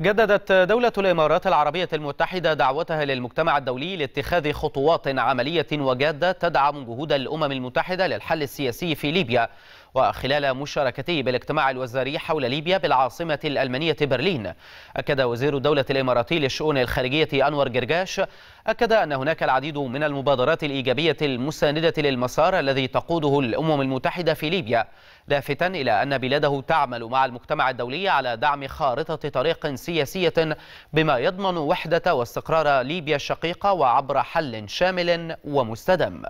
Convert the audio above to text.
جددت دولة الإمارات العربية المتحدة دعوتها للمجتمع الدولي لاتخاذ خطوات عملية وجادة تدعم جهود الأمم المتحدة للحل السياسي في ليبيا وخلال مشاركته بالاجتماع الوزاري حول ليبيا بالعاصمة الألمانية برلين أكد وزير الدولة الإماراتي للشؤون الخارجية أنور جرجاش أكد أن هناك العديد من المبادرات الإيجابية المساندة للمسار الذي تقوده الأمم المتحدة في ليبيا لافتا إلى أن بلاده تعمل مع المجتمع الدولي على دعم خارطة طريق سياسية بما يضمن وحدة واستقرار ليبيا الشقيقة وعبر حل شامل ومستدام